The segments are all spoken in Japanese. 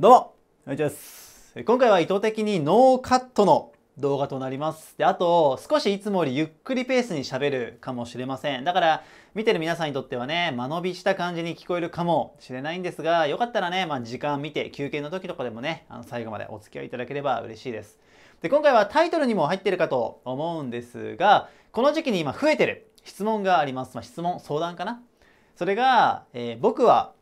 どうも、こんにちはです。今回は意図的にノーカットの動画となります。で、あと、少しいつもよりゆっくりペースに喋るかもしれません。だから、見てる皆さんにとってはね、間延びした感じに聞こえるかもしれないんですが、よかったらね、まあ、時間見て、休憩の時とかでもね、あの最後までお付き合いいただければ嬉しいです。で、今回はタイトルにも入ってるかと思うんですが、この時期に今増えてる質問があります。まあ、質問、相談かなそれが、えー、僕は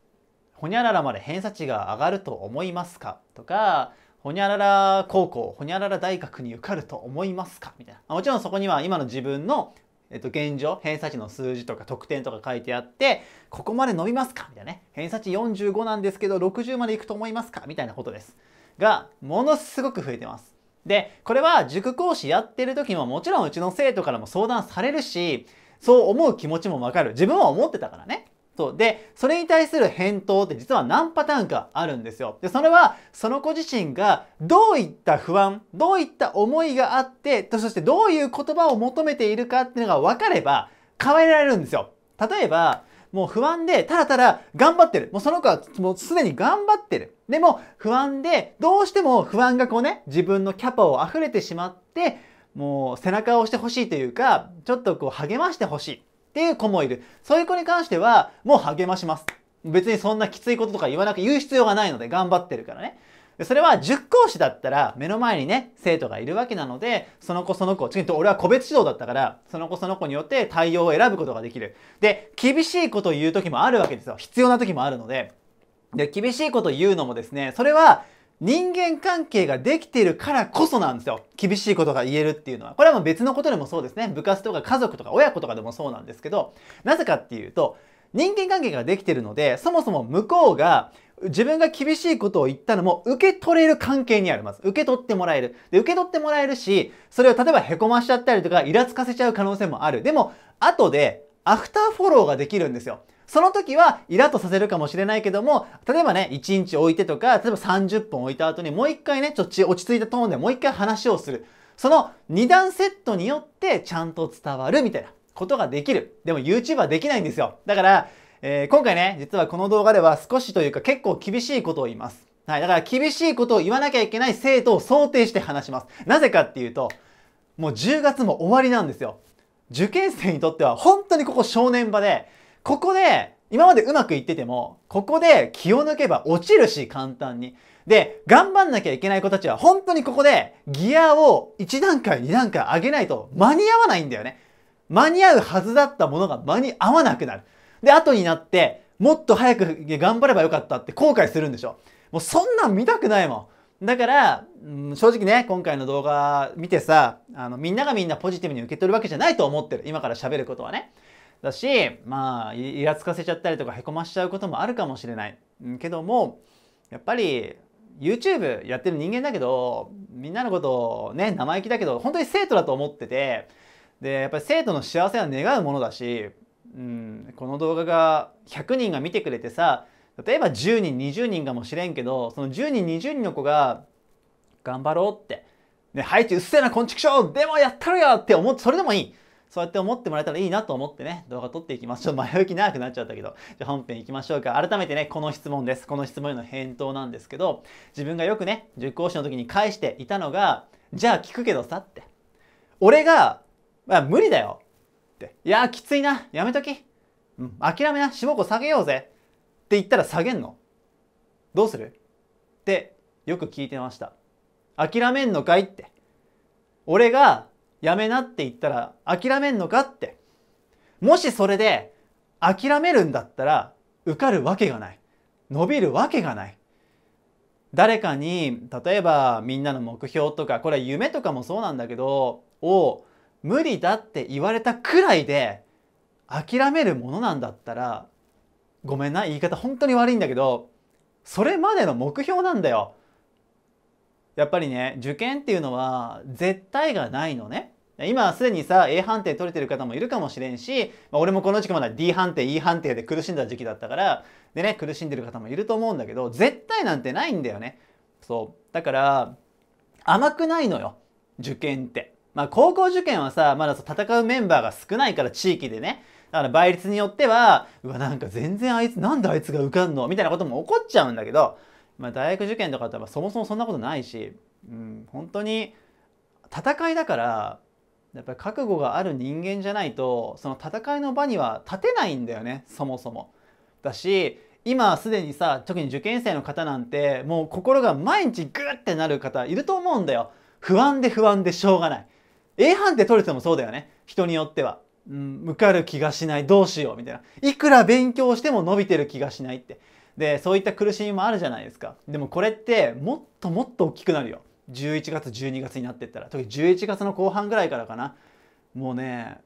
ほにゃららまで偏差値が上がると思いますかとか、ほにゃらら高校、ほにゃらら大学に受かると思いますかみたいな。もちろんそこには今の自分の、えっと、現状、偏差値の数字とか得点とか書いてあって、ここまで伸びますかみたいなね。偏差値45なんですけど、60までいくと思いますかみたいなことです。が、ものすごく増えてます。で、これは塾講師やってる時ももちろんうちの生徒からも相談されるし、そう思う気持ちもわかる。自分は思ってたからね。そう。で、それに対する返答って実は何パターンかあるんですよ。で、それはその子自身がどういった不安、どういった思いがあって、そしてどういう言葉を求めているかっていうのが分かれば変えられるんですよ。例えば、もう不安で、ただただ頑張ってる。もうその子はもうすでに頑張ってる。でも不安で、どうしても不安がこうね、自分のキャパを溢れてしまって、もう背中を押してほしいというか、ちょっとこう励ましてほしい。っていう子もいる。そういう子に関しては、もう励まします。別にそんなきついこととか言わなく、言う必要がないので頑張ってるからね。それは塾講師だったら目の前にね、生徒がいるわけなので、その子その子、次に俺は個別指導だったから、その子その子によって対応を選ぶことができる。で、厳しいことを言う時もあるわけですよ。必要な時もあるので。で、厳しいことを言うのもですね、それは人間関係ができているからこそなんですよ。厳しいことが言えるっていうのは。これはもう別のことでもそうですね。部活とか家族とか親子とかでもそうなんですけど、なぜかっていうと、人間関係ができてるので、そもそも向こうが自分が厳しいことを言ったのも受け取れる関係にある。まず、受け取ってもらえる。で、受け取ってもらえるし、それを例えば凹ましちゃったりとか、イラつかせちゃう可能性もある。でも、後で、アフターフォローができるんですよ。その時はイラッとさせるかもしれないけども、例えばね、1日置いてとか、例えば30分置いた後にもう一回ね、ちょっと落ち着いたトーンでもう一回話をする。その2段セットによってちゃんと伝わるみたいなことができる。でも YouTube はできないんですよ。だから、えー、今回ね、実はこの動画では少しというか結構厳しいことを言います。はい。だから厳しいことを言わなきゃいけない生徒を想定して話します。なぜかっていうと、もう10月も終わりなんですよ。受験生にとっては本当にここ正念場で、ここで、今までうまくいってても、ここで気を抜けば落ちるし、簡単に。で、頑張んなきゃいけない子たちは、本当にここで、ギアを1段階、2段階上げないと間に合わないんだよね。間に合うはずだったものが間に合わなくなる。で、後になって、もっと早く頑張ればよかったって後悔するんでしょ。もうそんなん見たくないもん。だから、うん、正直ね、今回の動画見てさ、あの、みんながみんなポジティブに受け取るわけじゃないと思ってる。今から喋ることはね。だし、まあ、イラつかせちゃったりとかへこましちゃうこともあるかもしれない。けども、やっぱり YouTube やってる人間だけど、みんなのことをね、生意気だけど、本当に生徒だと思ってて、で、やっぱり生徒の幸せは願うものだし、うん、この動画が100人が見てくれてさ、例えば10人、20人かもしれんけど、その10人、20人の子が、頑張ろうって、ね、はいってうっせえな、昆虫ショーでもやったろよって思って、それでもいい。そうやって思ってもらえたらいいなと思ってね、動画撮っていきます。ちょっと前置き長くなっちゃったけど、じゃ本編行きましょうか。改めてね、この質問です。この質問への返答なんですけど、自分がよくね、受講師の時に返していたのが、じゃあ聞くけどさって。俺が、まあ、無理だよって。いやきついな。やめとき。うん、諦めな。下望下げようぜ。って言ったら下げんの。どうするってよく聞いてました。諦めんのかいって。俺がやめなって言ったら諦めんのかって。もしそれで諦めるんだったら受かるわけがない。伸びるわけがない。誰かに例えばみんなの目標とかこれ夢とかもそうなんだけどを無理だって言われたくらいで諦めるものなんだったらごめんな言い方本当に悪いんだけどそれまでの目標なんだよ。やっぱりね受験っていうのは絶対がないのね。今すでにさ A 判定取れてる方もいるかもしれんし、まあ、俺もこの時期まだ D 判定 E 判定で苦しんだ時期だったからでね苦しんでる方もいると思うんだけど絶対なんてないんだよねそうだから甘くないのよ受験ってまあ高校受験はさまだ戦うメンバーが少ないから地域でねだから倍率によってはうわなんか全然あいつなんであいつが受かんのみたいなことも起こっちゃうんだけど、まあ、大学受験とかってそもそもそんなことないし、うん、本当に戦いだからやっぱり覚悟がある人間じゃないとその戦いの場には立てないんだよねそもそも。だし今すでにさ特に受験生の方なんてもう心が毎日グッてなる方いると思うんだよ。不安で不安でしょうがない。A 判定取れてもそうだよね人によっては。うん、向かる気がしないどうしようみたいないくら勉強しても伸びてる気がしないってでそういった苦しみもあるじゃないですかでもこれってもっともっと大きくなるよ11月12月になってったら特に11月の後半ぐらいからかなもうね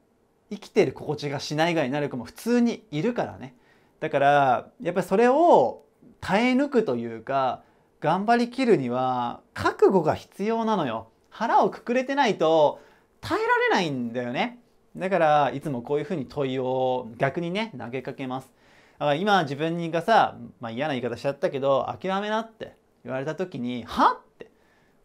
生きてる心地がしない以外になる子も普通にいるからねだからやっぱりそれを耐え抜くというか頑張りきるには覚悟が必要なのよ腹をくくれてないと耐えられないんだよねだからいつもこういうふうに問いを逆にね投げかけますだから今自分がさ、まあ、嫌な言い方しちゃったけど諦めなって言われた時にはっ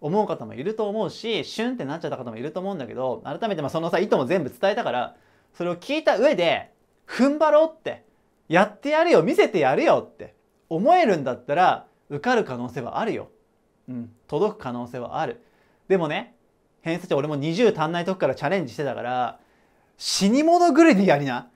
思う方もいると思うしシュンってなっちゃった方もいると思うんだけど改めてまあそのさ意図も全部伝えたからそれを聞いた上で踏ん張ろうってやってやるよ見せてやるよって思えるんだったら受かる可能性はあるよ。うん、届く可能性はある。でもね偏差値俺も20足んない時からチャレンジしてたから死に物狂いでやりな。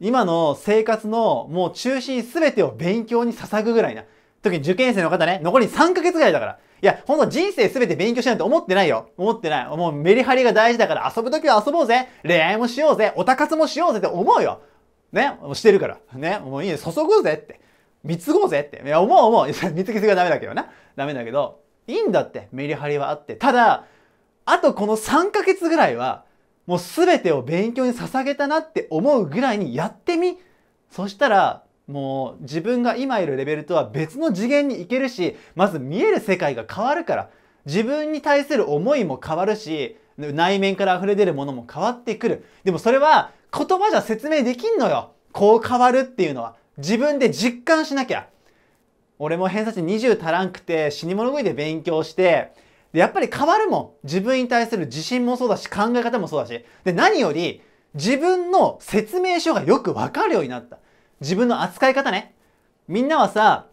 今の生活のもう中心全てを勉強に捧ぐぐらいな。特に受験生の方ね、残り3ヶ月ぐらいだから。いや、ほんと人生すべて勉強しないと思ってないよ。思ってない。もうメリハリが大事だから遊ぶときは遊ぼうぜ。恋愛もしようぜ。おたかつもしようぜって思うよ。ね、もうしてるから。ね、もういいね。注ぐぜって。貢ごうぜって。いや、思う思う。貢ぎすぎはダメだけどな。ダメだけど、いいんだって。メリハリはあって。ただ、あとこの3ヶ月ぐらいは、もうすべてを勉強に捧げたなって思うぐらいにやってみ。そしたら、もう自分が今いるレベルとは別の次元に行けるしまず見える世界が変わるから自分に対する思いも変わるし内面から溢れ出るものも変わってくるでもそれは言葉じゃ説明できんのよこう変わるっていうのは自分で実感しなきゃ俺も偏差値20足らんくて死に物食いで勉強してでやっぱり変わるもん自分に対する自信もそうだし考え方もそうだしで何より自分の説明書がよくわかるようになった自分の扱い方ね。みんなはさ、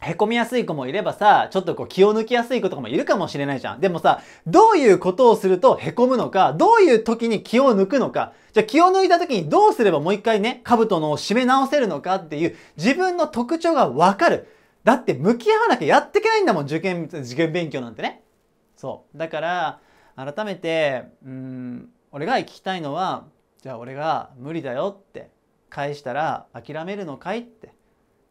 へこみやすい子もいればさ、ちょっとこう気を抜きやすい子とかもいるかもしれないじゃん。でもさ、どういうことをするとへこむのか、どういう時に気を抜くのか、じゃあ気を抜いた時にどうすればもう一回ね、兜のを締め直せるのかっていう自分の特徴がわかる。だって向き合わなきゃやっていけないんだもん、受験、受験勉強なんてね。そう。だから、改めて、うん、俺が聞きたいのは、じゃあ俺が無理だよって返したら諦めるのかいって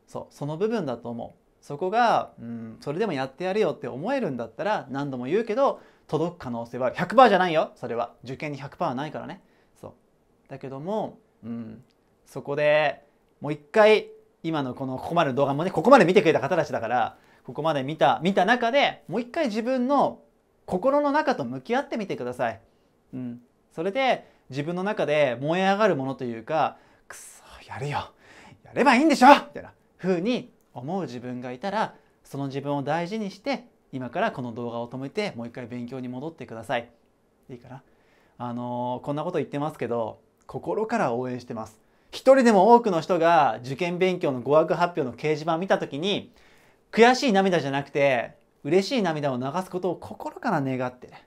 そうその部分だと思うそこが、うん、それでもやってやるよって思えるんだったら何度も言うけど届く可能性は100%じゃないよそれは受験に100%はないからねそうだけども、うん、そこでもう一回今のこのここまでの動画もねここまで見てくれた方たちだからここまで見た見た中でもう一回自分の心の中と向き合ってみてください、うん、それで自分の中で燃え上がるものというかくそやるよやればいいんでしょみたいな風に思う自分がいたらその自分を大事にして今からこの動画を止めてもう一回勉強に戻ってくださいいいかなあのー、こんなこと言ってますけど心から応援してます一人でも多くの人が受験勉強の語学発表の掲示板を見た時に悔しい涙じゃなくて嬉しい涙を流すことを心から願って、ね、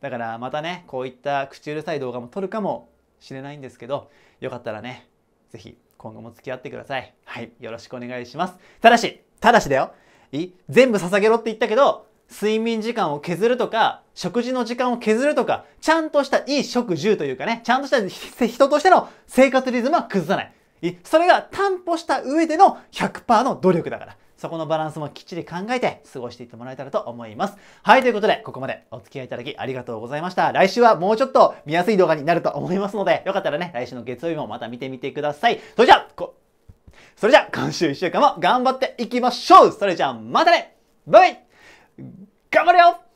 だからまたねこういった口うるさい動画も撮るかもしれないんですけどよかったらねぜひ今後も付き合ってください。はい、よろしくお願いします。ただし、ただしだよ。い全部捧げろって言ったけど、睡眠時間を削るとか、食事の時間を削るとか、ちゃんとしたいい食住というかね、ちゃんとした人としての生活リズムは崩さない。それが担保した上での100%の努力だから。そこのバランスもきっちり考えて過ごしていってもらえたらと思います。はい、ということで、ここまでお付き合いいただきありがとうございました。来週はもうちょっと見やすい動画になると思いますので、よかったらね、来週の月曜日もまた見てみてください。それじゃあ、こ、それじゃあ、今週1週間も頑張っていきましょうそれじゃあ、またねバイバイ頑張れよ